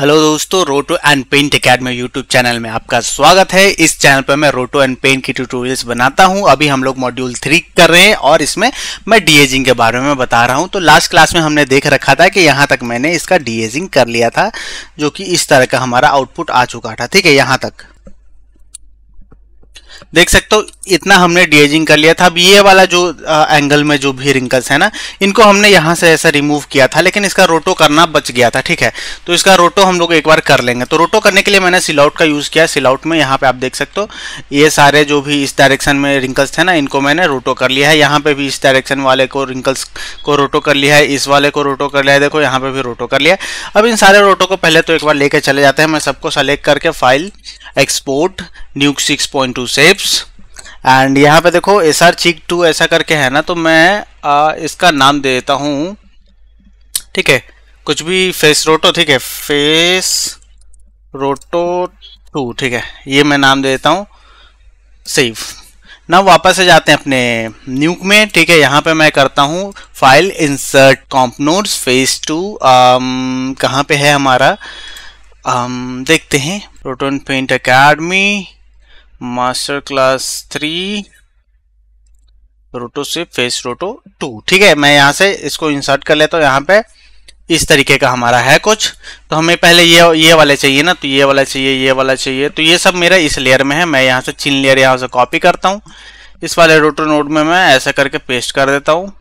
Hello दोस्तों roto and paint academy YouTube channel में आपका स्वागत है इस चैनल पर मैं रोटो एंड पेंट की ट्यूटोरियल्स बनाता हूं अभी हम लोग मॉड्यूल थ्री कर रहे हैं और इसमें मैं डीएजिंग के बारे में बता रहा हूं तो लास्ट क्लास में हमने देख रखा था कि यहां तक मैंने इसका डीएजिंग कर लिया था जो कि इस तरह का हमारा आउटपुट आ चुका था ठीक है यहाँ तक देख सकते हो इतना हमने डीएजिंग कर लिया था अब ये वाला जो आ, एंगल में जो भी रिंकल्स है ना इनको हमने यहाँ से ऐसा रिमूव किया था लेकिन इसका रोटो करना बच गया था ठीक है तो इसका रोटो हम लोग एक बार कर लेंगे तो रोटो करने के लिए मैंने सिलाउट का यूज़ किया सिलाउट में यहाँ पे आप देख सकते हो ये सारे जो भी इस डायरेक्शन में रिंकल्स थे ना इनको मैंने रोटो कर लिया है यहाँ पे भी इस डायरेक्शन वाले को रिंकल्स को रोटो कर लिया है इस वाले को रोटो कर लिया है देखो यहाँ पे भी रोटो कर लिया है अब इन सारे रोटो को पहले तो एक बार लेके चले जाते हैं मैं सबको सेलेक्ट करके file export nuke six point two सेप्स एंड यहाँ पे देखो एस आर चीक टू ऐसा करके है ना तो मैं आ, इसका नाम दे देता हूँ ठीक है कुछ भी फेस रोटो ठीक है फेस रोटो टू ठीक है ये मैं नाम दे देता हूँ सेव ना वापस से जाते हैं अपने न्यूक में ठीक है यहाँ पे मैं करता हूँ file insert comp node face two कहाँ पे है हमारा हम देखते हैं प्रोटोन paint academy master class three roto से फेस रोटो टू ठीक है मैं यहाँ से इसको इंसर्ट कर लेता हूँ यहाँ पे इस तरीके का हमारा है कुछ तो हमें पहले ये ये वाले चाहिए ना तो ये वाला चाहिए ये वाला चाहिए तो ये सब मेरा इस लेयर में है मैं यहाँ से चिन लेयर यहाँ से कॉपी करता हूँ इस वाले रोटो नोट में मैं ऐसा करके पेस्ट कर देता हूँ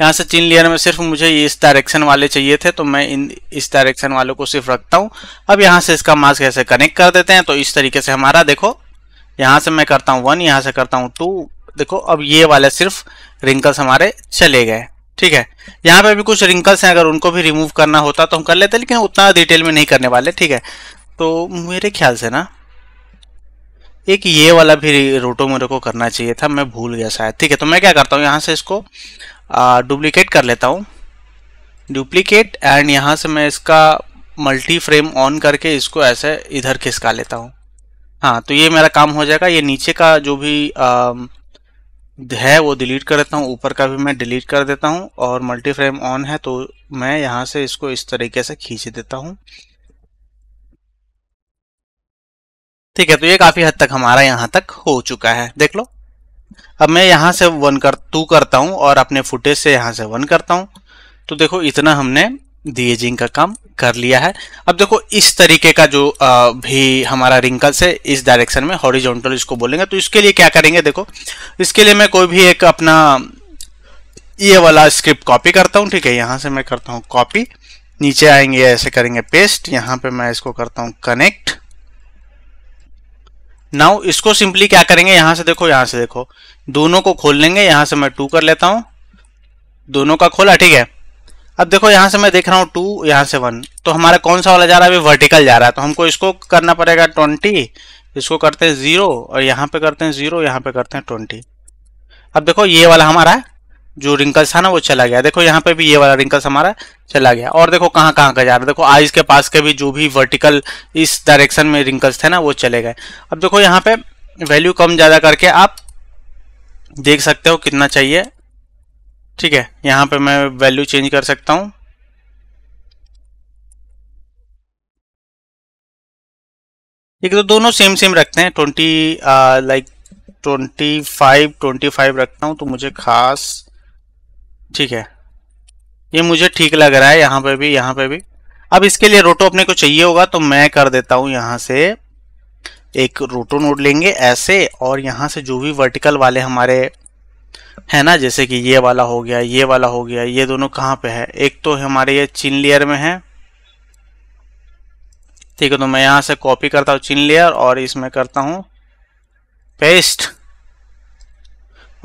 यहाँ से चिन लेयर में सिर्फ मुझे ये इस डायरेक्शन वाले चाहिए थे तो मैं इन इस डायरेक्शन वालों को सिर्फ रखता हूँ अब यहाँ से इसका मास्क ऐसे कनेक्ट कर देते हैं तो इस तरीके से हमारा देखो यहाँ से मैं करता हूँ वन यहाँ से करता हूँ टू देखो अब ये वाले सिर्फ रिंकल्स हमारे चले गए ठीक है यहाँ पे भी कुछ रिंकल्स हैं अगर उनको भी रिमूव करना होता तो हम कर लेते लेकिन उतना डिटेल में नहीं करने वाले ठीक है तो मेरे ख्याल से ना एक ये वाला भी रोटो मेरे को करना चाहिए था मैं भूल गया शायद ठीक है तो मैं क्या करता हूँ यहाँ से इसको डुप्लीकेट कर लेता हूँ डुप्लीकेट एंड यहाँ से मैं इसका मल्टी फ्रेम ऑन करके इसको ऐसे इधर खिसका लेता हूँ हाँ तो ये मेरा काम हो जाएगा ये नीचे का जो भी आ, है वो डिलीट कर देता हूँ ऊपर का भी मैं डिलीट कर देता हूँ और मल्टी फ्रेम ऑन है तो मैं यहाँ से इसको इस तरीके से खींच देता हूँ ठीक है तो ये काफ़ी हद तक हमारा यहाँ तक हो चुका है देख लो अब मैं यहाँ से वन कर टू करता हूँ और अपने फुटेज से यहाँ से वन करता हूँ तो देखो इतना हमने डीएजिंग का काम कर लिया है अब देखो इस तरीके का जो भी हमारा रिंकल्स है इस डायरेक्शन में हॉरिजॉन्टल इसको बोलेंगे तो इसके लिए क्या करेंगे देखो इसके लिए मैं कोई भी एक अपना ये वाला स्क्रिप्ट कॉपी करता हूँ ठीक है यहाँ से मैं करता हूँ कॉपी नीचे आएंगे ऐसे करेंगे पेस्ट यहाँ पे मैं इसको करता हूँ कनेक्ट नाउ इसको सिंपली क्या करेंगे यहां से देखो यहां से देखो दोनों को खोल लेंगे यहां से मैं टू कर लेता हूं दोनों का खोला ठीक है अब देखो यहां से मैं देख रहा हूं टू यहां से वन तो हमारा कौन सा वाला जा रहा है अभी वर्टिकल जा रहा है तो हमको इसको करना पड़ेगा ट्वेंटी इसको करते हैं जीरो और यहां पे करते हैं जीरो यहां पे करते हैं ट्वेंटी अब देखो ये वाला हमारा जो रिंकल्स था ना वो चला गया देखो यहाँ पे भी ये वाला रिंकल्स हमारा चला गया और देखो कहाँ कहाँ का जा रहा है देखो आइज के पास के भी जो भी वर्टिकल इस डायरेक्शन में रिंकल्स थे ना वो चले गए अब देखो यहाँ पे वैल्यू कम ज़्यादा करके आप देख सकते हो कितना चाहिए ठीक है यहाँ पे मैं वैल्यू चेंज कर सकता हूँ एक तो दोनों सेम सेम रखते हैं twenty like twenty five twenty five रखता हूँ तो मुझे खास ठीक है ये मुझे ठीक लग रहा है यहाँ पे भी यहाँ पे भी अब इसके लिए रोटो अपने को चाहिए होगा तो मैं कर देता हूँ यहाँ से एक रोटो नोड लेंगे ऐसे और यहाँ से जो भी वर्टिकल वाले हमारे है ना जैसे कि ये वाला हो गया ये वाला हो गया ये दोनों कहाँ पे है एक तो हमारे ये चिन लेयर में है ठीक है तो मैं यहाँ से कॉपी करता हूँ चिन लेयर और इसमें करता हूँ पेस्ट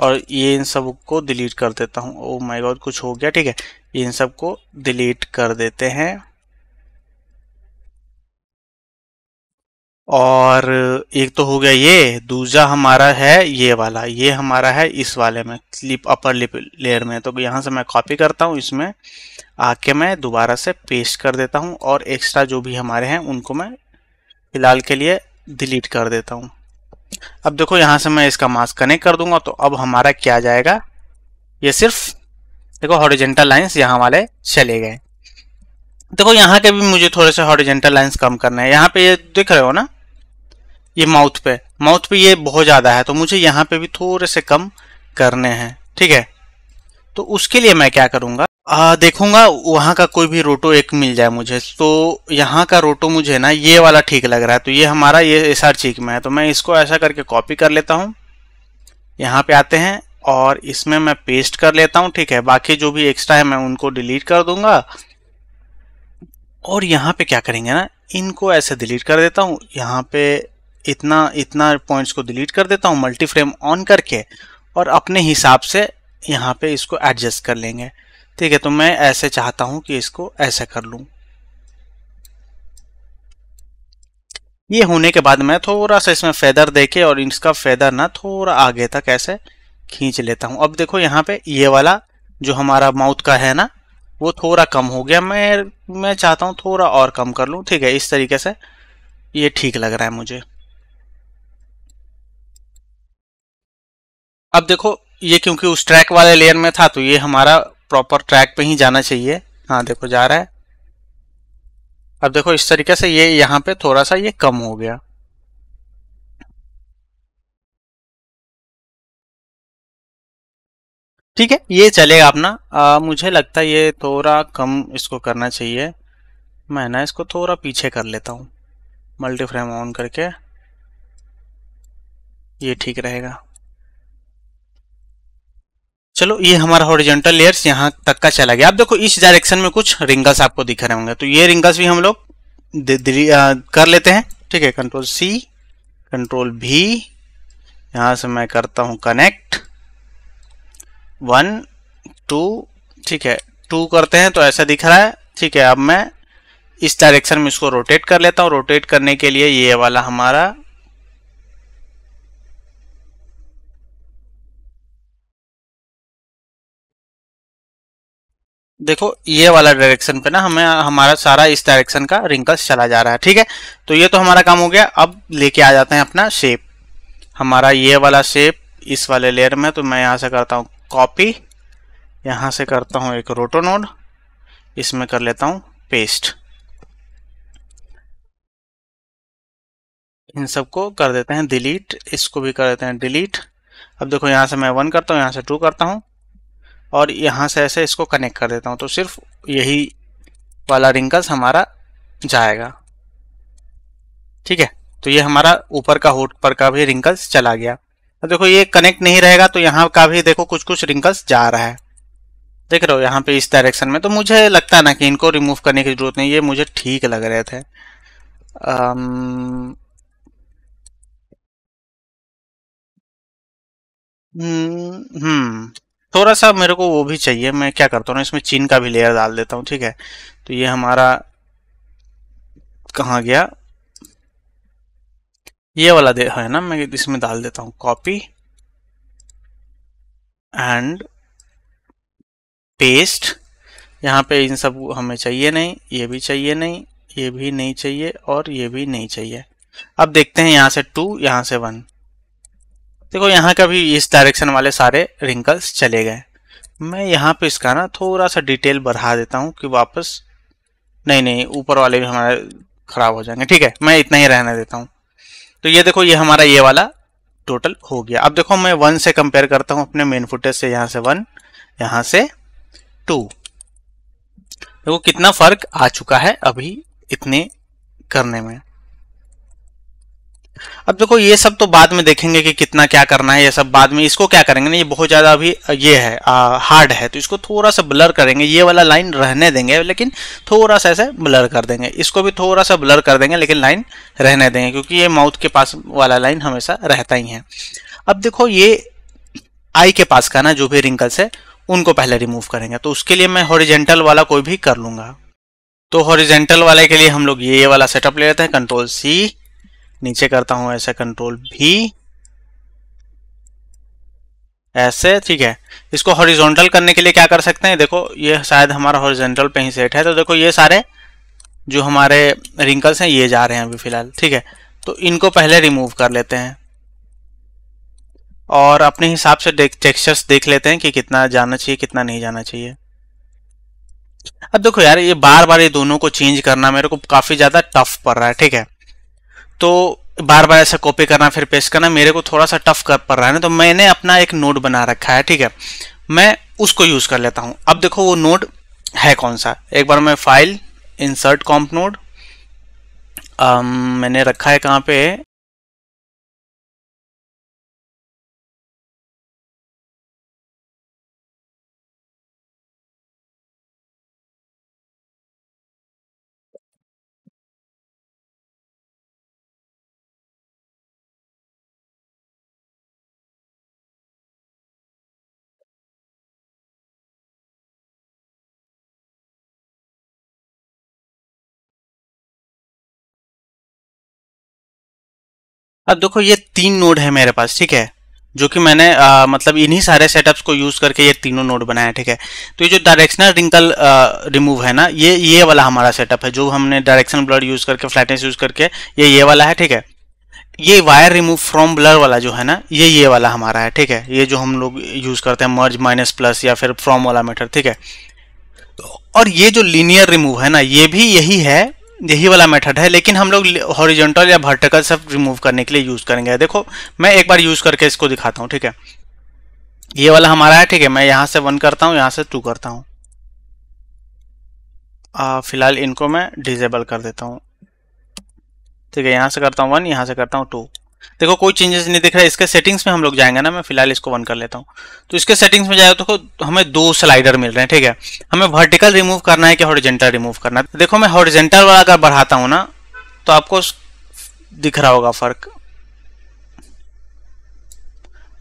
और ये इन सब को डिलीट कर देता हूँ ओ माय गॉड कुछ हो गया ठीक है ये इन सब को डिलीट कर देते हैं और एक तो हो गया ये दूसरा हमारा है ये वाला ये हमारा है इस वाले में लिप अपर लिप लेयर में तो यहाँ से मैं कॉपी करता हूँ इसमें आके मैं दोबारा से पेस्ट कर देता हूँ और एक्स्ट्रा जो भी हमारे हैं उनको मैं फ़िलहाल के लिए डिलीट कर देता हूँ अब देखो यहां से मैं इसका मास्क कनेक्ट कर दूंगा तो अब हमारा क्या जाएगा ये सिर्फ देखो हॉरिजेंटल लाइंस यहां वाले चले गए देखो यहाँ के भी मुझे थोड़े से हॉरिजेंटल लाइंस कम करना है यहां पे ये दिख रहे हो ना ये माउथ पे माउथ पे ये बहुत ज़्यादा है तो मुझे यहाँ पे भी थोड़े से कम करने हैं ठीक है तो उसके लिए मैं क्या करूँगा आ, देखूंगा वहाँ का कोई भी रोटो एक मिल जाए मुझे तो यहाँ का रोटो मुझे ना ये वाला ठीक लग रहा है तो ये हमारा ये एस आर चीक में है तो मैं इसको ऐसा करके कॉपी कर लेता हूँ यहाँ पे आते हैं और इसमें मैं पेस्ट कर लेता हूँ ठीक है बाकी जो भी एक्स्ट्रा है मैं उनको डिलीट कर दूंगा और यहाँ पे क्या करेंगे ना इनको ऐसे डिलीट कर देता हूँ यहाँ पे इतना इतना पॉइंट्स को डिलीट कर देता हूँ मल्टी फ्रेम ऑन करके और अपने हिसाब से यहाँ पे इसको एडजस्ट कर लेंगे ठीक है तो मैं ऐसे चाहता हूँ कि इसको ऐसे कर लूँ ये होने के बाद मैं थोड़ा सा इसमें फेदर देके और इसका फेदर ना थोड़ा आगे तक ऐसे खींच लेता हूँ अब देखो यहाँ पे ये वाला जो हमारा माउथ का है ना वो थोड़ा कम हो गया मैं मैं चाहता हूँ थोड़ा और कम कर लूँ ठीक है इस तरीके से ये ठीक लग रहा है मुझे अब देखो ये क्योंकि उस ट्रैक वाले लेयर में था तो ये हमारा प्रॉपर ट्रैक पे ही जाना चाहिए हाँ देखो जा रहा है अब देखो इस तरीके से ये यहाँ पे थोड़ा सा ये कम हो गया ठीक है ये चलेगा अपना आ, मुझे लगता है ये थोड़ा कम इसको करना चाहिए मैं ना इसको थोड़ा पीछे कर लेता हूँ मल्टी फ्रेम ऑन करके ये ठीक रहेगा चलो ये हमारा हॉरिजेंटल लेयर्स यहाँ तक का चला गया आप देखो इस डायरेक्शन में कुछ रिंगल्स आपको दिख रहे होंगे तो ये रिंगल्स भी हम लोग कर लेते हैं ठीक है कंट्रोल सी कंट्रोल भी यहां से मैं करता हूं कनेक्ट वन टू ठीक है टू करते हैं तो ऐसा दिख रहा है ठीक है अब मैं इस डायरेक्शन में इसको रोटेट कर लेता हूं रोटेट करने के लिए ये वाला हमारा देखो ये वाला डायरेक्शन पे ना हमें हमारा सारा इस डायरेक्शन का रिंकल्स चला जा रहा है ठीक है तो ये तो हमारा काम हो गया अब लेके आ जाते हैं अपना शेप हमारा ये वाला शेप इस वाले लेयर में तो मैं यहाँ से करता हूँ कॉपी यहाँ से करता हूँ एक रोटोनोड इसमें कर लेता हूँ पेस्ट इन सबको कर देते हैं डिलीट इसको भी कर देते हैं डिलीट अब देखो यहाँ से मैं वन करता हूँ यहाँ से टू करता हूँ और यहाँ से ऐसे इसको कनेक्ट कर देता हूँ तो सिर्फ यही वाला रिंकल्स हमारा जाएगा ठीक है तो ये हमारा ऊपर का होट पर का भी रिंकल्स चला गया तो देखो ये कनेक्ट नहीं रहेगा तो यहाँ का भी देखो कुछ कुछ रिंकल्स जा रहा है देख रहे हो यहाँ पे इस डायरेक्शन में तो मुझे लगता ना कि इनको रिमूव करने की जरूरत नहीं ये मुझे ठीक लग रहे थे आम... हम्म, हम्म। थोड़ा सा मेरे को वो भी चाहिए मैं क्या करता हूँ ना इसमें चीन का भी लेयर डाल देता हूँ ठीक है तो ये हमारा कहाँ गया ये वाला दे है ना मैं इसमें डाल देता हूँ कॉपी एंड पेस्ट यहाँ पे इन सब हमें चाहिए नहीं ये भी चाहिए नहीं ये भी नहीं चाहिए और ये भी नहीं चाहिए अब देखते हैं यहाँ से टू यहाँ से वन देखो यहाँ का भी इस डायरेक्शन वाले सारे रिंकल्स चले गए मैं यहाँ पे इसका ना थोड़ा सा डिटेल बढ़ा देता हूँ कि वापस नहीं नहीं ऊपर वाले भी हमारे ख़राब हो जाएंगे ठीक है मैं इतना ही रहने देता हूँ तो ये देखो ये हमारा ये वाला टोटल हो गया अब देखो मैं वन से कंपेयर करता हूँ अपने मेन फुटेज से यहाँ से वन यहाँ से टू देखो कितना फ़र्क आ चुका है अभी इतने करने में अब देखो ये सब तो बाद में देखेंगे कि कितना क्या करना है ये सब बाद में इसको क्या करेंगे ना ये बहुत ज़्यादा अभी ये है हार्ड है तो इसको थोड़ा सा ब्लर करेंगे ये वाला लाइन रहने देंगे लेकिन थोड़ा सा ऐसे ब्लर कर देंगे इसको भी थोड़ा सा ब्लर कर देंगे लेकिन लाइन रहने देंगे क्योंकि ये माउथ के पास वाला लाइन हमेशा रहता ही है अब देखो ये आई के पास का ना जो भी रिंकल्स है उनको पहले रिमूव करेंगे तो उसके लिए मैं हॉरिजेंटल वाला कोई भी कर लूँगा तो हॉरिजेंटल वाले के लिए हम लोग ये वाला सेटअप ले लेते हैं कंट्रोल सी नीचे करता हूं ऐसे कंट्रोल भी ऐसे ठीक है इसको हॉरिजॉन्टल करने के लिए क्या कर सकते हैं देखो ये शायद हमारा हॉरिजॉन्टल पे ही सेट है तो देखो ये सारे जो हमारे रिंकल्स हैं ये जा रहे हैं अभी फिलहाल ठीक है तो इनको पहले रिमूव कर लेते हैं और अपने हिसाब से टेक्सचर्स देख लेते हैं कि कितना जाना चाहिए कितना नहीं जाना चाहिए अब देखो यार ये बार बार ये दोनों को चेंज करना मेरे को काफ़ी ज़्यादा टफ पड़ रहा है ठीक है तो बार बार ऐसा कॉपी करना फिर पेस्ट करना मेरे को थोड़ा सा टफ कर पड़ रहा है ना तो मैंने अपना एक नोट बना रखा है ठीक है मैं उसको यूज़ कर लेता हूँ अब देखो वो नोट है कौन सा एक बार मैं फाइल इंसर्ट कॉम्प नोड मैंने रखा है कहाँ पे अब देखो ये तीन नोड है मेरे पास ठीक है जो कि मैंने आ, मतलब इन्हीं सारे सेटअप्स को यूज करके ये तीनों नोड बनाया ठीक है तो ये जो डायरेक्शनल रिंकल रिमूव है ना ये ये वाला हमारा सेटअप है जो हमने डायरेक्शनल ब्लड यूज करके फ्लैटनेस यूज करके ये ये वाला है ठीक है ये वायर रिमूव फ्रॉम ब्लर वाला जो है ना ये ये वाला हमारा है ठीक है ये जो हम लोग यूज करते हैं मर्ज माइनस प्लस या फिर फ्रॉम वाला मेथड ठीक है तो, और ये जो लीनियर रिमूव है ना ये भी यही है यही वाला मेथड है लेकिन हम लोग हॉरिजॉन्टल या वर्टिकल सब रिमूव करने के लिए यूज़ करेंगे देखो मैं एक बार यूज़ करके इसको दिखाता हूँ ठीक है ये वाला हमारा है ठीक है मैं यहाँ से वन करता हूँ यहाँ से टू करता हूँ फिलहाल इनको मैं डिजेबल कर देता हूँ ठीक है यहाँ से करता हूँ वन यहाँ से करता हूँ टू देखो कोई चेंजेस नहीं दिख रहा है इसके सेटिंग्स में हम लोग जाएंगे ना मैं फिलहाल इसको वन कर लेता हूँ तो इसके सेटिंग्स में जाए तो हमें दो स्लाइडर मिल रहे हैं ठीक है हमें वर्टिकल रिमूव करना है कि हॉरिजेंटल रिमूव करना है देखो मैं हॉरिजेंटल वाला अगर बढ़ाता हूँ ना तो आपको दिख रहा होगा फर्क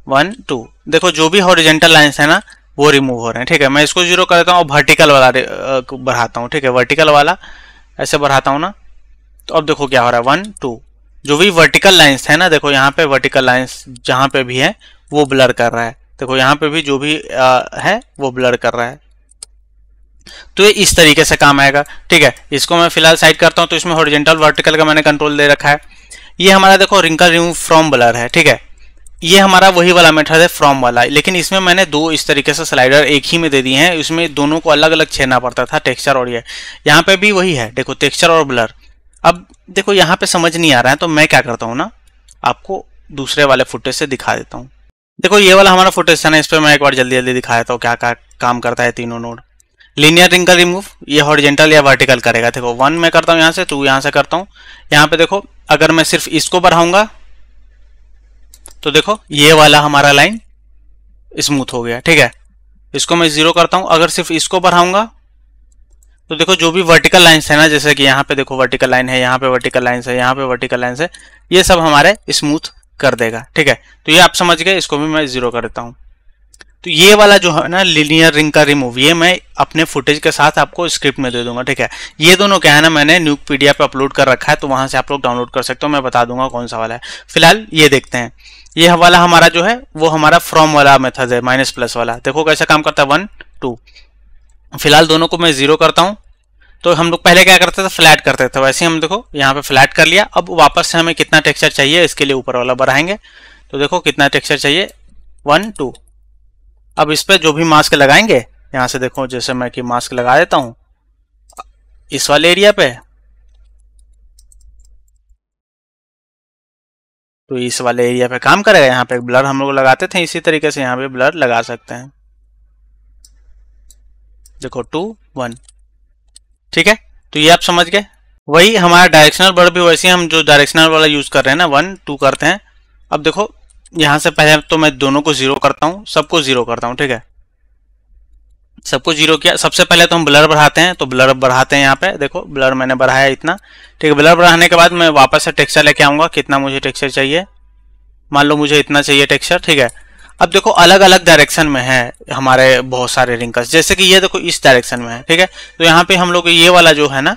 वन टू देखो जो भी हॉरिजेंटल लाइन्स है ना वो रिमूव हो रहे हैं ठीक है मैं इसको जीरो कर देता हूँ और वर्टिकल वाला बढ़ाता हूँ ठीक है वर्टिकल वाला ऐसे बढ़ाता हूँ ना तो अब देखो क्या हो रहा है वन टू जो भी वर्टिकल लाइंस है ना देखो यहाँ पे वर्टिकल लाइंस जहां पे भी है वो ब्लर कर रहा है देखो यहाँ पे भी जो भी आ, है वो ब्लर कर रहा है तो ये इस तरीके से काम आएगा ठीक है इसको मैं फिलहाल साइड करता हूँ तो इसमें हॉरिजेंटल वर्टिकल का मैंने कंट्रोल दे रखा है ये हमारा देखो रिंकल रिमूव फ्रॉम ब्लर है ठीक है ये हमारा वही वाला मेथड है फ्रॉम वाला लेकिन इसमें मैंने दो इस तरीके से स्लाइडर एक ही में दे दिए हैं इसमें दोनों को अलग अलग छेड़ना पड़ता था टेक्सचर और ये यहाँ पे भी वही है देखो टेक्सचर और ब्लर अब देखो यहाँ पे समझ नहीं आ रहा है तो मैं क्या करता हूँ ना आपको दूसरे वाले फुटेज से दिखा देता हूँ देखो ये वाला हमारा फुटेज था ना इस पर मैं एक बार जल्दी जल्दी दिखा देता हूँ क्या क्या काम करता है तीनों नोड लिनियर रिंग का रिमूव ये हॉरिजेंटल या वर्टिकल करेगा देखो वन मैं करता हूँ यहाँ से टू यहाँ से करता हूँ यहाँ पे देखो अगर मैं सिर्फ इसको बढ़ाऊंगा तो देखो ये वाला हमारा लाइन स्मूथ हो गया ठीक है इसको मैं जीरो करता हूँ अगर सिर्फ इसको बढ़ाऊंगा तो देखो जो भी वर्टिकल लाइन्स है ना जैसे कि यहाँ पे देखो वर्टिकल लाइन है यहाँ पे वर्टिकल लाइन्स है यहाँ पे वर्टिकल लाइन्स है ये सब हमारे स्मूथ कर देगा ठीक है तो ये आप समझ गए इसको भी मैं जीरो कर देता हूँ तो ये वाला जो है ना लिनियर रिंग का रिमूव ये मैं अपने फुटेज के साथ आपको स्क्रिप्ट में दे दूंगा ठीक है ये दोनों क्या है ना मैंने न्यूक पीडिया पे अपलोड कर रखा है तो वहां से आप लोग डाउनलोड कर सकते हो मैं बता दूंगा कौन सा वाला है फिलहाल ये देखते हैं ये वाला हमारा जो है वो हमारा फ्रॉम वाला मेथड है माइनस प्लस वाला देखो कैसा काम करता है वन टू फिलहाल दोनों को मैं जीरो करता हूँ तो हम लोग पहले क्या करते थे फ्लैट करते थे वैसे हम देखो यहाँ पे फ्लैट कर लिया अब वापस से हमें कितना टेक्सचर चाहिए इसके लिए ऊपर वाला बढ़ाएंगे तो देखो कितना टेक्सचर चाहिए वन टू अब इस पर जो भी मास्क लगाएंगे यहाँ से देखो जैसे मैं कि मास्क लगा देता हूँ इस वाले एरिया पे तो इस वाले एरिया पे काम करेगा यहाँ पे ब्लर हम लोग लगाते थे इसी तरीके से यहाँ पे ब्लर लगा सकते हैं देखो टू वन ठीक है तो ये आप समझ गए वही हमारा डायरेक्शनल वर्ड भी वैसे हम जो डायरेक्शनल वाला यूज कर रहे हैं ना वन टू करते हैं अब देखो यहां से पहले तो मैं दोनों को जीरो करता हूं सबको जीरो करता हूँ ठीक है सबको जीरो किया सबसे पहले तो हम ब्लर बढ़ाते हैं तो ब्लर बढ़ाते हैं यहाँ पे देखो ब्लर मैंने बढ़ाया इतना ठीक है ब्लर बढ़ाने के बाद मैं वापस से टेक्सचर लेके आऊँगा कितना मुझे टेक्सचर चाहिए मान लो मुझे इतना चाहिए टेक्सचर ठीक है अब देखो अलग अलग डायरेक्शन में है हमारे बहुत सारे रिंकल्स जैसे कि ये देखो इस डायरेक्शन में है ठीक है तो यहाँ पे हम लोग ये वाला जो है ना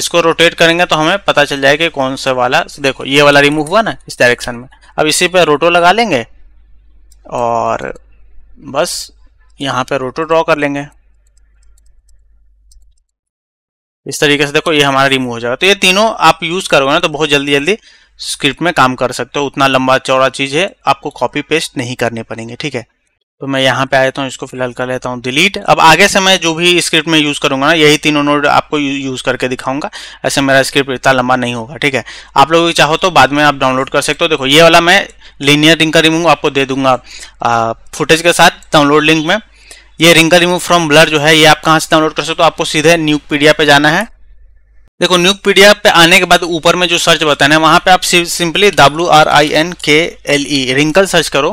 इसको रोटेट करेंगे तो हमें पता चल जाएगा कि कौन सा वाला देखो ये वाला रिमूव हुआ ना इस डायरेक्शन में अब इसी पे रोटो लगा लेंगे और बस यहाँ पे रोटो ड्रॉ कर लेंगे इस तरीके से देखो ये हमारा रिमूव हो जाएगा तो ये तीनों आप यूज़ करोगे ना तो बहुत जल्दी जल्दी स्क्रिप्ट में काम कर सकते हो उतना लंबा चौड़ा चीज है आपको कॉपी पेस्ट नहीं करने पड़ेंगे ठीक है तो मैं यहाँ पे आया था इसको फिलहाल कर लेता हूँ डिलीट अब आगे से मैं जो भी स्क्रिप्ट में यूज़ करूंगा ना यही तीनों नोट आपको यूज़ करके दिखाऊंगा ऐसे मेरा स्क्रिप्ट इतना लंबा नहीं होगा ठीक है आप लोग चाहो तो बाद में आप डाउनलोड कर सकते हो देखो ये वाला मैं लीनियर रिंग का रिमूव आपको दे दूंगा फुटेज के साथ डाउनलोड लिंक में ये रिंग का रिमूव फ्रॉम ब्लर जो है ये आप कहाँ से डाउनलोड कर सकते हो आपको सीधे न्यूपीडिया पे जाना है देखो न्यूक पीडिया पे आने के बाद ऊपर में जो सर्च बताना है वहां पे आप simply W R I N K L E wrinkle search करो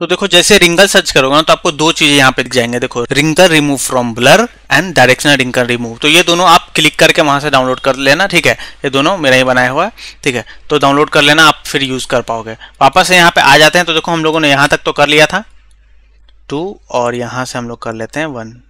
तो देखो जैसे रिंकल सर्च करोगे ना तो आपको दो चीजें यहाँ पे दिख जाएंगे देखो wrinkle remove from blur and directional wrinkle remove तो ये दोनों आप क्लिक करके वहां से डाउनलोड कर लेना ठीक है ये दोनों मेरा ही बनाया हुआ है ठीक है तो डाउनलोड कर लेना आप फिर यूज कर पाओगे वापस यहाँ पे आ जाते हैं तो देखो हम लोगों ने यहाँ तक तो कर लिया था टू और यहाँ से हम लोग कर लेते हैं वन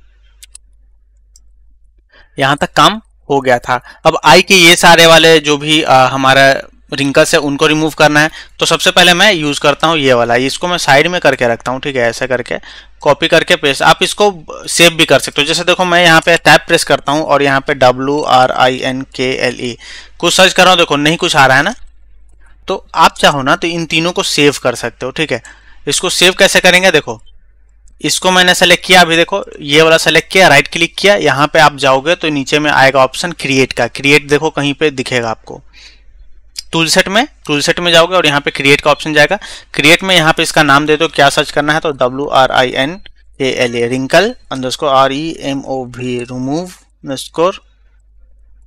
यहाँ तक काम हो गया था अब आई के ये सारे वाले जो भी आ, हमारा रिंकल्स है उनको रिमूव करना है तो सबसे पहले मैं यूज़ करता हूँ ये वाला इसको मैं साइड में करके रखता हूँ ठीक है ऐसे करके कॉपी करके पेस्ट आप इसको सेव भी कर सकते हो जैसे देखो मैं यहाँ पे टैप प्रेस करता हूँ और यहाँ पे W R I N K L E कुछ सर्च कर रहा हूँ देखो नहीं कुछ आ रहा है ना तो आप चाहो ना तो इन तीनों को सेव कर सकते हो ठीक है इसको सेव कैसे करेंगे देखो इसको मैंने सेलेक्ट किया अभी देखो ये वाला सेलेक्ट किया राइट क्लिक किया यहाँ पे आप जाओगे तो नीचे में आएगा ऑप्शन क्रिएट का क्रिएट देखो कहीं पे दिखेगा आपको टूल सेट में टूल सेट में जाओगे और यहाँ पे क्रिएट का ऑप्शन जाएगा क्रिएट में यहाँ पे इसका नाम दे दो क्या सर्च करना है तो W R I N A L A wrinkle underscore R E M O V remove score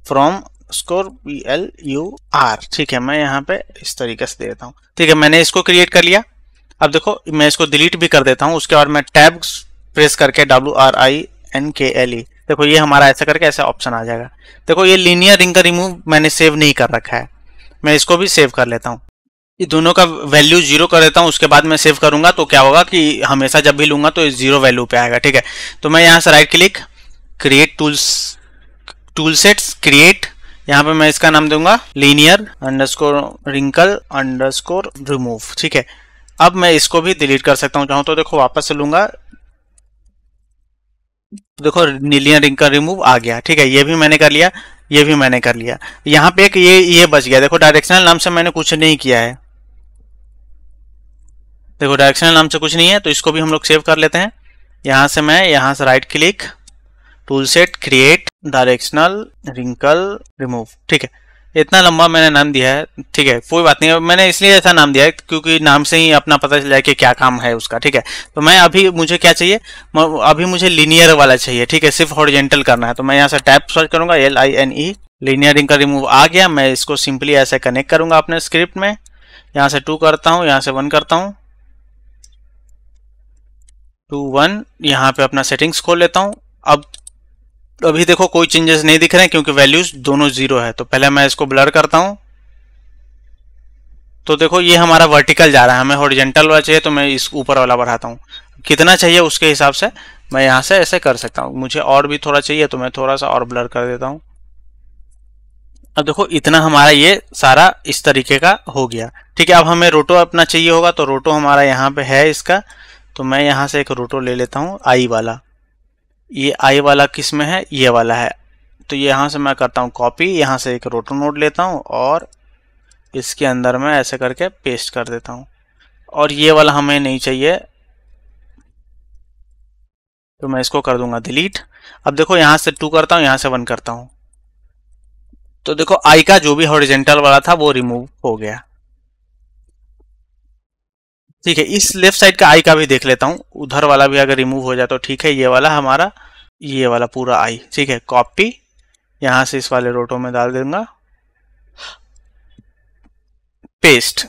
from score B L U R ठीक है मैं यहाँ पे इस तरीके से दे देता हूँ ठीक है मैंने इसको क्रिएट कर लिया अब देखो मैं इसको डिलीट भी कर देता हूँ उसके बाद मैं टैब प्रेस करके W R I N K L E देखो ये हमारा ऐसा करके ऐसा ऑप्शन आ जाएगा देखो ये लीनियर रिंग का रिमूव मैंने सेव नहीं कर रखा है मैं इसको भी सेव कर लेता हूँ ये दोनों का वैल्यू जीरो कर देता हूँ उसके बाद मैं सेव करूंगा तो क्या होगा कि हमेशा जब भी लूंगा तो जीरो वैल्यू पे आएगा ठीक है तो मैं यहाँ से right click create tools tool sets create यहाँ पे मैं इसका नाम दूंगा linear underscore wrinkle underscore remove ठीक है अब मैं इसको भी डिलीट कर सकता हूं चाहूं तो देखो वापस से लूंगा देखो नीलियन रिंग का रिमूव आ गया ठीक है ये भी मैंने कर लिया ये भी मैंने कर लिया यहां पे एक ये ये बच गया देखो डायरेक्शनल नाम से मैंने कुछ नहीं किया है देखो डायरेक्शनल नाम से कुछ नहीं है तो इसको भी हम लोग सेव कर लेते हैं यहां से मैं यहां से right click tool set create directional wrinkle remove ठीक है इतना लंबा मैंने नाम दिया है ठीक है कोई बात नहीं मैंने इसलिए ऐसा नाम दिया है क्योंकि नाम से ही अपना पता चला कि क्या काम है उसका ठीक है तो मैं अभी मुझे क्या चाहिए अभी मुझे लीनियर वाला चाहिए ठीक है सिर्फ हॉरिजेंटल करना है तो मैं यहाँ से टाइप सर्च करूंगा L I N E linear का रिमूव आ गया मैं इसको सिंपली ऐसे कनेक्ट करूंगा अपने स्क्रिप्ट में यहाँ से टू करता हूँ यहाँ से वन करता हूँ टू वन यहाँ पे अपना सेटिंग्स खोल लेता हूँ अब अभी देखो कोई चेंजेस नहीं दिख रहे हैं क्योंकि वैल्यूज दोनों जीरो है तो पहले मैं इसको ब्लर करता हूं तो देखो ये हमारा वर्टिकल जा रहा है हमें हॉरिजेंटल वाला चाहिए तो मैं इस ऊपर वाला बढ़ाता हूँ कितना चाहिए उसके हिसाब से मैं यहाँ से ऐसे कर सकता हूँ मुझे और भी थोड़ा चाहिए तो मैं थोड़ा सा और ब्लर कर देता हूँ अब देखो इतना हमारा ये सारा इस तरीके का हो गया ठीक है अब हमें रोटो अपना चाहिए होगा तो रोटो हमारा यहाँ पे है इसका तो मैं यहाँ से एक रोटो ले लेता हूँ आई वाला ये आई वाला किस में है ये वाला है तो यहाँ से मैं करता हूँ कॉपी यहाँ से एक रोटो नोट लेता हूँ और इसके अंदर मैं ऐसे करके पेस्ट कर देता हूँ और ये वाला हमें नहीं चाहिए तो मैं इसको कर दूंगा डिलीट अब देखो यहाँ से टू करता हूँ यहाँ से वन करता हूँ तो देखो आई का जो भी हॉरिजेंटल वाला था वो रिमूव हो गया ठीक है इस लेफ्ट साइड का आई का भी देख लेता हूँ उधर वाला भी अगर रिमूव हो जाए तो ठीक है ये वाला हमारा ये वाला पूरा आई ठीक है कॉपी यहां से इस वाले रोटो में डाल दूंगा पेस्ट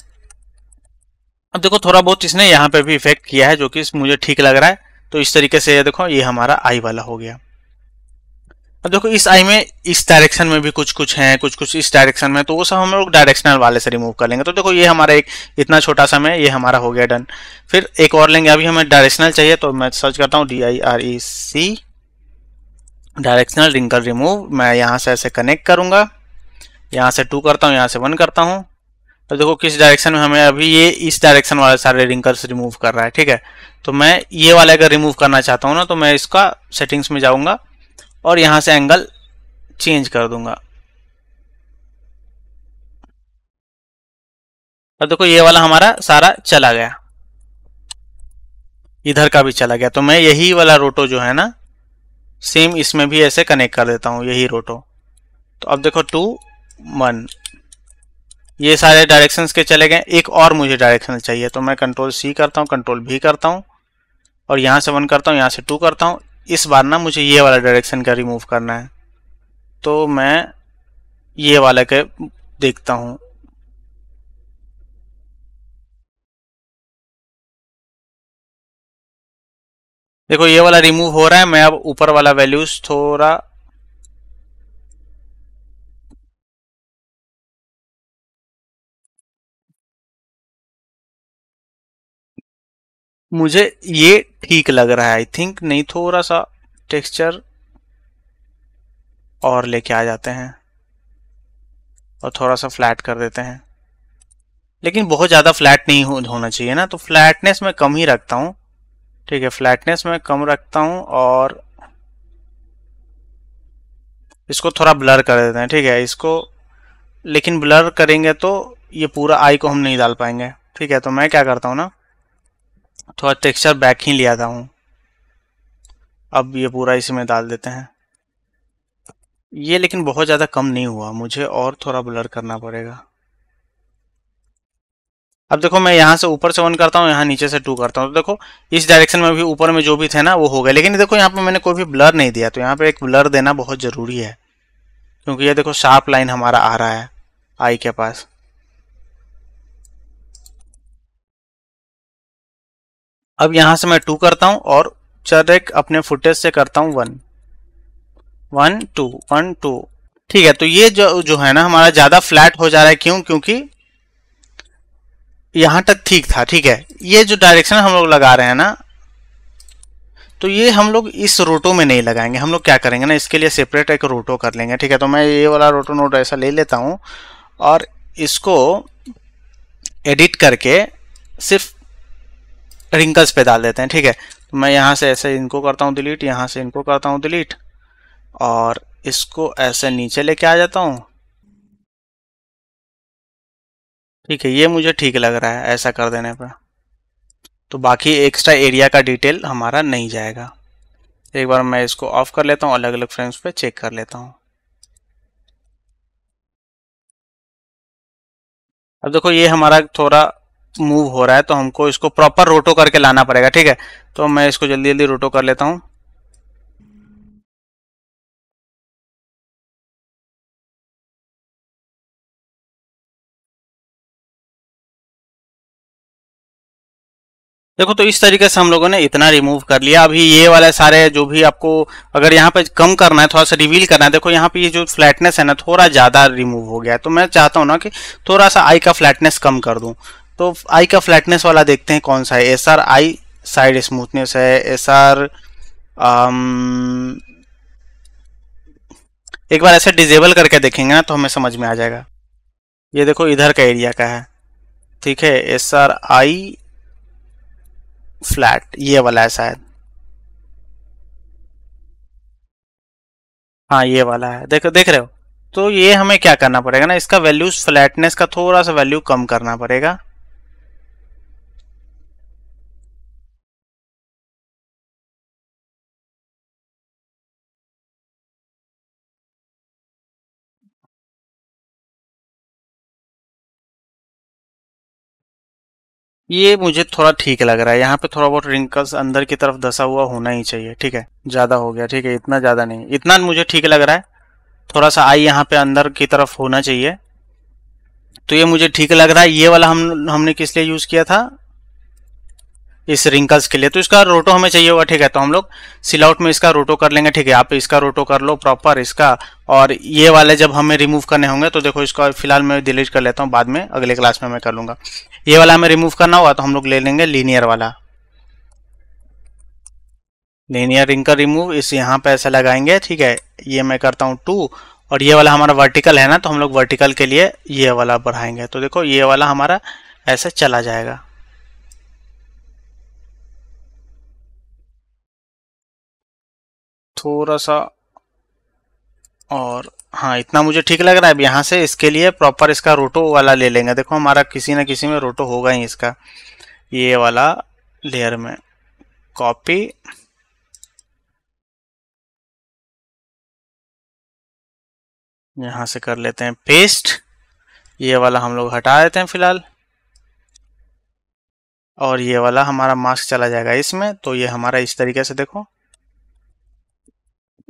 अब देखो थोड़ा बहुत इसने यहाँ पे भी इफेक्ट किया है जो कि मुझे ठीक लग रहा है तो इस तरीके से ये देखो ये हमारा आई वाला हो गया अब देखो इस आई में इस डायरेक्शन में भी कुछ कुछ हैं कुछ कुछ इस डायरेक्शन में तो वो सब हम लोग डायरेक्शनल वाले से रिमूव कर लेंगे तो देखो ये हमारा एक इतना छोटा सा में ये हमारा हो गया डन फिर एक और लेंगे अभी हमें डायरेक्शनल चाहिए तो मैं सर्च करता हूँ D I R E C directional wrinkle remove मैं यहाँ से ऐसे कनेक्ट करूँगा यहाँ से टू करता हूँ यहाँ से वन करता हूँ तो देखो किस डायरेक्शन में हमें अभी ये इस डायरेक्शन वाले सारे रिंकल्स रिमूव कर रहा है ठीक है तो मैं ये वाले अगर रिमूव करना चाहता हूँ ना तो मैं इसका सेटिंग्स में जाऊँगा और यहां से एंगल चेंज कर दूंगा और देखो ये वाला हमारा सारा चला गया इधर का भी चला गया तो मैं यही वाला रोटो जो है ना सेम इसमें भी ऐसे कनेक्ट कर देता हूं यही रोटो तो अब देखो टू वन ये सारे डायरेक्शंस के चले गए एक और मुझे डायरेक्शन चाहिए तो मैं कंट्रोल सी करता हूं कंट्रोल भी करता हूं और यहां से वन करता हूं यहां से टू करता हूं इस बार ना मुझे ये वाला डायरेक्शन का रिमूव करना है तो मैं ये वाला के देखता हूँ देखो ये वाला रिमूव हो रहा है मैं अब ऊपर वाला वैल्यूज थोड़ा मुझे ये ठीक लग रहा है आई थिंक नहीं थोड़ा सा टेक्सचर और लेके आ जाते हैं और थोड़ा सा फ्लैट कर देते हैं लेकिन बहुत ज़्यादा फ्लैट नहीं हो, होना चाहिए ना तो फ्लैटनेस मैं कम ही रखता हूँ ठीक है फ्लैटनेस मैं कम रखता हूँ और इसको थोड़ा ब्लर कर देते हैं ठीक है इसको लेकिन ब्लर करेंगे तो ये पूरा आई को हम नहीं डाल पाएंगे ठीक है तो मैं क्या करता हूँ ना थोड़ा टेक्सचर बैक ही लिया था हूँ अब ये पूरा इसमें में डाल देते हैं ये लेकिन बहुत ज़्यादा कम नहीं हुआ मुझे और थोड़ा ब्लर करना पड़ेगा अब देखो मैं यहाँ से ऊपर से वन करता हूँ यहाँ नीचे से टू करता हूँ तो देखो इस डायरेक्शन में भी ऊपर में जो भी थे ना वो हो गया लेकिन देखो यहाँ पे मैंने कोई भी ब्लर नहीं दिया तो यहाँ पे एक ब्लर देना बहुत ज़रूरी है क्योंकि ये देखो शार्प लाइन हमारा आ रहा है आई के पास अब यहां से मैं टू करता हूं और चेक अपने फुटेज से करता हूं one one two one two ठीक है तो ये जो जो है ना हमारा ज्यादा फ्लैट हो जा रहा है क्यों क्योंकि यहां तक ठीक था ठीक है ये जो डायरेक्शन हम लोग लगा रहे हैं ना तो ये हम लोग इस रोटो में नहीं लगाएंगे हम लोग क्या करेंगे ना इसके लिए सेपरेट एक रोटो कर लेंगे ठीक है तो मैं ये वाला रोटो नोट ऐसा ले लेता हूँ और इसको एडिट करके सिर्फ रिंकल्स पे डाल देते हैं ठीक है तो मैं यहाँ से ऐसे इनको करता हूँ डिलीट यहाँ से इनको करता हूँ डिलीट और इसको ऐसे नीचे लेके आ जाता हूँ ठीक है ये मुझे ठीक लग रहा है ऐसा कर देने पर तो बाकी एक्स्ट्रा एरिया का डिटेल हमारा नहीं जाएगा एक बार मैं इसको ऑफ कर लेता हूँ अलग अलग फ्रेम्स पे चेक कर लेता हूँ अब देखो ये हमारा थोड़ा मूव हो रहा है तो हमको इसको प्रॉपर रोटो करके लाना पड़ेगा ठीक है तो मैं इसको जल्दी जल्दी रोटो कर लेता हूँ देखो तो इस तरीके से हम लोगों ने इतना रिमूव कर लिया अभी ये वाले सारे जो भी आपको अगर यहाँ पे कम करना है थोड़ा सा रिवील करना है देखो यहाँ पे ये जो फ्लैटनेस है ना थोड़ा ज़्यादा रिमूव हो गया है तो मैं चाहता हूँ ना कि थोड़ा सा आई का फ्लैटनेस कम कर दूँ तो आई का फ्लैटनेस वाला देखते हैं कौन सा है S R I side smoothness है एस आर um, एक बार ऐसे डिजेबल करके देखेंगे ना तो हमें समझ में आ जाएगा ये देखो इधर का एरिया का है ठीक है एस आर आई फ्लैट ये वाला है शायद हाँ ये वाला है देखो देख रहे हो तो ये हमें क्या करना पड़ेगा ना इसका वैल्यू फ्लैटनेस का थोड़ा सा वैल्यू कम करना पड़ेगा ये मुझे थोड़ा ठीक लग रहा है यहाँ पे थोड़ा बहुत रिंकल्स अंदर की तरफ दसा हुआ होना ही चाहिए ठीक है ज़्यादा हो गया ठीक है इतना ज़्यादा नहीं इतना मुझे ठीक लग रहा है थोड़ा सा आई यहाँ पे अंदर की तरफ होना चाहिए तो ये मुझे ठीक लग रहा है ये वाला हम हमने किस लिए यूज़ किया था इस रिंकल्स के लिए तो इसका रोटो हमें चाहिए होगा ठीक है तो हम लोग सिलआउट में इसका रोटो कर लेंगे ठीक है आप इसका रोटो कर लो प्रॉपर इसका और ये वाले जब हमें रिमूव करने होंगे तो देखो इसका फिलहाल मैं डिलीट कर लेता हूँ बाद में अगले क्लास में मैं कर लूँगा ये वाला हमें रिमूव करना होगा तो हम लोग ले लेंगे लीनियर वाला लीनियर रिंकल रिमूव इस यहाँ पे ऐसा लगाएंगे ठीक है ये मैं करता हूँ टू और ये वाला हमारा वर्टिकल है ना तो हम लोग वर्टिकल के लिए ये वाला बढ़ाएंगे तो देखो ये वाला हमारा ऐसे चला जाएगा थोड़ा सा और हाँ इतना मुझे ठीक लग रहा है अब यहाँ से इसके लिए प्रॉपर इसका रोटो वाला ले लेंगे देखो हमारा किसी ना किसी में रोटो होगा ही इसका ये वाला लेयर में कॉपी यहाँ से कर लेते हैं पेस्ट ये वाला हम लोग हटा देते हैं फिलहाल और ये वाला हमारा मास्क चला जाएगा इसमें तो ये हमारा इस तरीके से देखो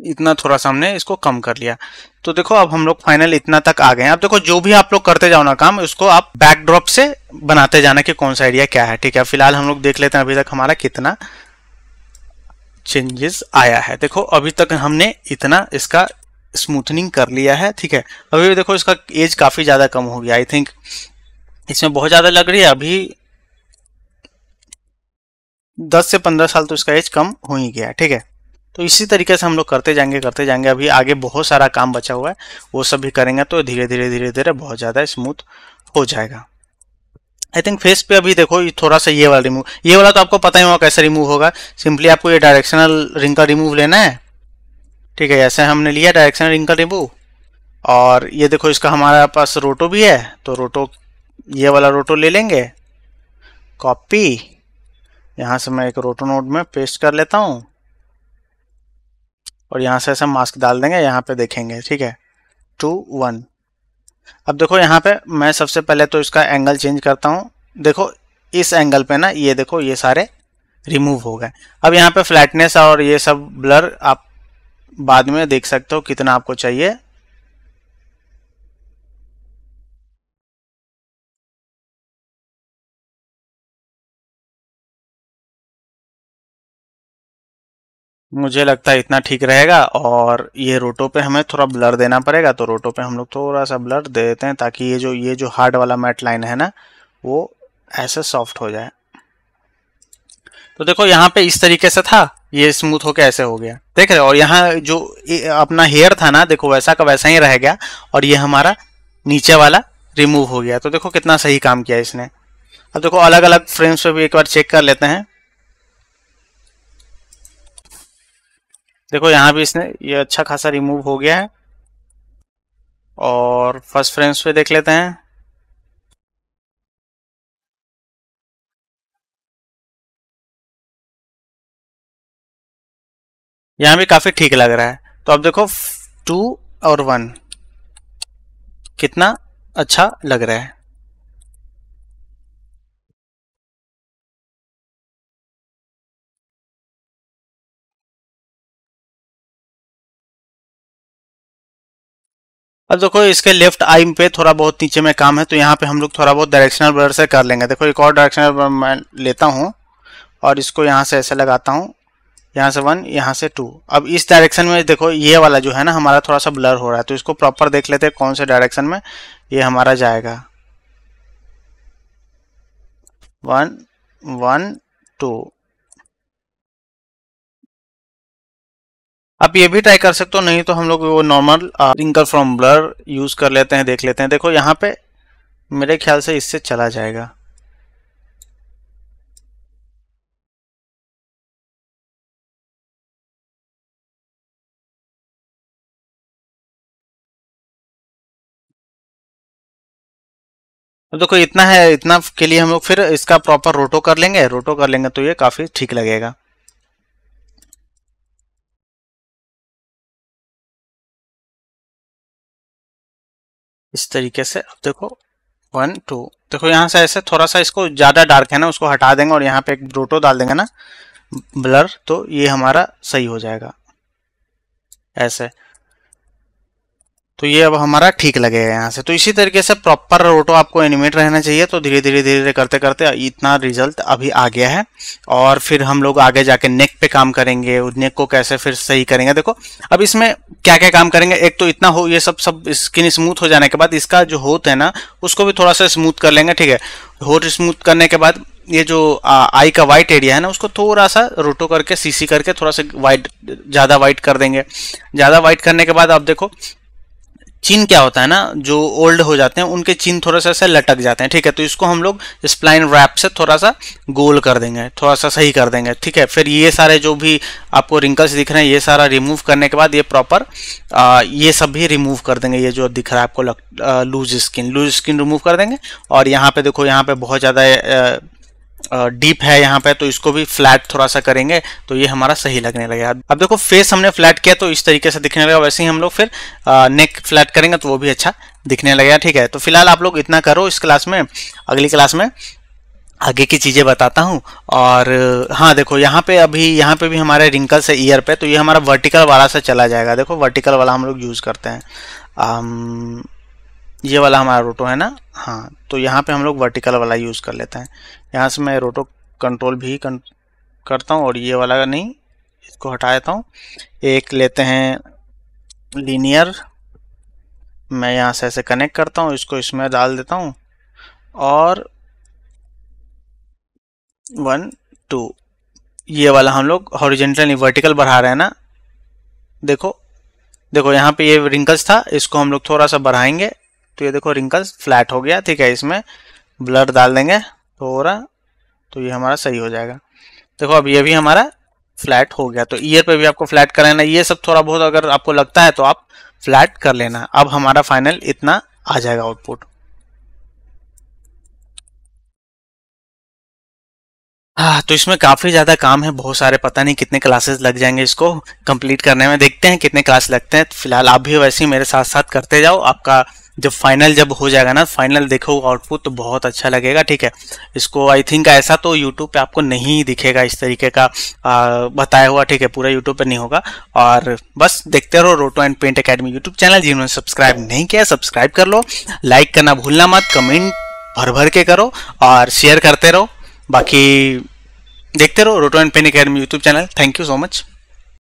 इतना थोड़ा सा हमने इसको कम कर लिया तो देखो अब हम लोग फाइनल इतना तक आ गए हैं अब देखो जो भी आप लोग करते जाओ ना काम उसको आप बैकड्रॉप से बनाते जाना कि कौन सा आइडिया क्या है ठीक है फिलहाल हम लोग देख लेते हैं अभी तक हमारा कितना चेंजेस आया है देखो अभी तक हमने इतना इसका स्मूथनिंग कर लिया है ठीक है अभी भी देखो इसका एज काफ़ी ज़्यादा कम हो गया आई थिंक इसमें बहुत ज़्यादा लग रही है अभी दस से पंद्रह साल तो इसका एज कम हो ही गया ठीक है तो इसी तरीके से हम लोग करते जाएंगे करते जाएंगे अभी आगे बहुत सारा काम बचा हुआ है वो सब भी करेंगे तो धीरे धीरे धीरे धीरे बहुत ज़्यादा स्मूथ हो जाएगा आई थिंक फेस पे अभी देखो ये थोड़ा सा ये वाला रिमूव ये वाला तो आपको पता ही होगा कैसे रिमूव होगा सिंपली आपको ये डायरेक्शनल रिंग का रिमूव लेना है ठीक है ऐसे हमने लिया डायरेक्शनल रिंग का रिमूव और ये देखो इसका हमारे पास रोटो भी है तो रोटो ये वाला रोटो ले लेंगे कॉपी यहाँ से मैं एक रोटो नोट में पेस्ट कर लेता हूँ और यहाँ से ऐसे मास्क डाल देंगे यहाँ पे देखेंगे ठीक है टू वन अब देखो यहाँ पे मैं सबसे पहले तो इसका एंगल चेंज करता हूँ देखो इस एंगल पे ना ये देखो ये सारे रिमूव हो गए अब यहाँ पे फ्लैटनेस और ये सब ब्लर आप बाद में देख सकते हो कितना आपको चाहिए मुझे लगता है इतना ठीक रहेगा और ये रोटो पे हमें थोड़ा ब्लर देना पड़ेगा तो रोटो पे हम लोग थोड़ा सा ब्लर दे देते हैं ताकि ये जो ये जो हार्ड वाला मैट लाइन है ना वो ऐसे सॉफ्ट हो जाए तो देखो यहाँ पे इस तरीके से था ये स्मूथ होके ऐसे हो गया देख रहे हो और यहाँ जो अपना हेयर था ना देखो वैसा का वैसा ही रह गया और ये हमारा नीचे वाला रिमूव हो गया तो देखो कितना सही काम किया इसने अब देखो अलग अलग फ्रेम्स पे भी एक बार चेक कर लेते हैं देखो यहाँ भी इसने ये अच्छा खासा रिमूव हो गया है और फर्स्ट फ्रेम्स पे देख लेते हैं यहाँ भी काफी ठीक लग रहा है तो अब देखो टू और वन कितना अच्छा लग रहा है अब देखो इसके लेफ्ट आई पे थोड़ा बहुत नीचे में काम है तो यहाँ पे हम लोग थोड़ा बहुत डायरेक्शनल ब्लर से कर लेंगे देखो एक और डायरेक्शनल ब्लर मैं लेता हूँ और इसको यहाँ से ऐसे लगाता हूँ यहाँ से वन यहाँ से टू अब इस डायरेक्शन में देखो ये वाला जो है ना हमारा थोड़ा सा ब्लर हो रहा है तो इसको प्रॉपर देख लेते हैं कौन से डायरेक्शन में ये हमारा जाएगा वन वन टू आप ये भी ट्राई कर सकते हो नहीं तो हम लोग वो normal wrinkle from blur use कर लेते हैं देख लेते हैं देखो यहाँ पे मेरे ख्याल से इससे चला जाएगा देखो इतना है इतना के लिए हम लोग फिर इसका प्रॉपर रोटो कर लेंगे रोटो कर लेंगे तो ये काफ़ी ठीक लगेगा इस तरीके से अब देखो वन टू देखो यहाँ से ऐसे थोड़ा सा इसको ज़्यादा डार्क है ना उसको हटा देंगे और यहाँ पे एक ब्रोटो डाल देंगे ना ब्लर तो ये हमारा सही हो जाएगा ऐसे तो ये अब हमारा ठीक लगेगा यहाँ से तो इसी तरीके से प्रॉपर रोटो आपको एनिमेट रहना चाहिए तो धीरे धीरे धीरे धीरे करते करते इतना रिजल्ट अभी आ गया है और फिर हम लोग आगे जाके नेक पे काम करेंगे नेक को कैसे फिर सही करेंगे देखो अब इसमें क्या क्या काम करेंगे एक तो इतना हो ये सब सब स्किन स्मूथ हो जाने के बाद इसका जो होत है ना उसको भी थोड़ा सा स्मूथ कर लेंगे ठीक है होट स्मूथ करने के बाद ये जो आई का वाइट एरिया है ना उसको थोड़ा सा रोटो करके सीसी करके थोड़ा सा वाइट ज़्यादा वाइट कर देंगे ज़्यादा वाइट करने के बाद आप देखो चिन्ह क्या होता है ना जो ओल्ड हो जाते हैं उनके चिन्ह थोड़ा सा ऐसे लटक जाते हैं ठीक है तो इसको हम लोग स्प्लाइन रैप से थोड़ा सा गोल कर देंगे थोड़ा सा सही कर देंगे ठीक है फिर ये सारे जो भी आपको रिंकल्स दिख रहे हैं ये सारा रिमूव करने के बाद ये प्रॉपर ये सब भी रिमूव कर देंगे ये जो दिख रहा है आपको loose skin loose skin remove कर देंगे और यहाँ पे देखो यहाँ पे बहुत ज़्यादा डीप है यहाँ पे तो इसको भी फ्लैट थोड़ा सा करेंगे तो ये हमारा सही लगने लगेगा अब देखो फेस हमने फ्लैट किया तो इस तरीके से दिखने लगा वैसे ही हम लोग फिर नेक फ्लैट करेंगे तो वो भी अच्छा दिखने लगेगा ठीक है तो फिलहाल आप लोग इतना करो इस क्लास में अगली क्लास में आगे की चीज़ें बताता हूँ और हाँ देखो यहाँ पे अभी यहाँ पे भी हमारे रिंकल्स है ईयर पे तो ये हमारा वर्टिकल वाला से चला जाएगा देखो वर्टिकल वाला हम लोग यूज़ करते हैं आम, ये वाला हमारा रोटो है ना हाँ तो यहाँ पे हम लोग वर्टिकल वाला यूज़ कर लेते हैं यहाँ से मैं रोटो कंट्रोल भी कं, करता हूँ और ये वाला नहीं इसको हटा देता हूँ एक लेते हैं लीनियर मैं यहाँ से ऐसे कनेक्ट करता हूँ इसको इसमें डाल देता हूँ और वन टू ये वाला हम लोग हॉरिजेंटल वर्टिकल बढ़ा रहे हैं ना देखो देखो यहाँ पे ये रिंकल्स था इसको हम लोग थोड़ा सा बढ़ाएंगे तो ये देखो रिंकल्स फ्लैट हो गया ठीक है इसमें ब्लड डाल देंगे तो हो रहा तो ये हमारा सही हो जाएगा देखो अब ये भी हमारा फ्लैट हो गया तो ईयर पे भी आपको फ्लैट कराना ये सब थोड़ा बहुत अगर आपको लगता है तो आप फ्लैट कर लेना अब हमारा फाइनल इतना आ जाएगा आउटपुट हाँ तो इसमें काफ़ी ज़्यादा काम है बहुत सारे पता नहीं कितने क्लासेस लग जाएंगे इसको कंप्लीट करने में देखते हैं कितने क्लास लगते हैं फिलहाल आप भी वैसे ही मेरे साथ साथ करते जाओ आपका जब फाइनल जब हो जाएगा ना फाइनल देखो आउटपुट तो बहुत अच्छा लगेगा ठीक है इसको आई थिंक ऐसा तो यूट्यूब पे आपको नहीं दिखेगा इस तरीके का आ, बताया हुआ ठीक है पूरा यूट्यूब पे नहीं होगा और बस देखते रहो roto and paint academy YouTube channel जिन्होंने सब्सक्राइब नहीं किया सब्सक्राइब कर लो लाइक करना भूलना मत कमेंट भर भर के करो और शेयर करते रहो बाकी देखते रहो roto and paint academy YouTube channel thank you so much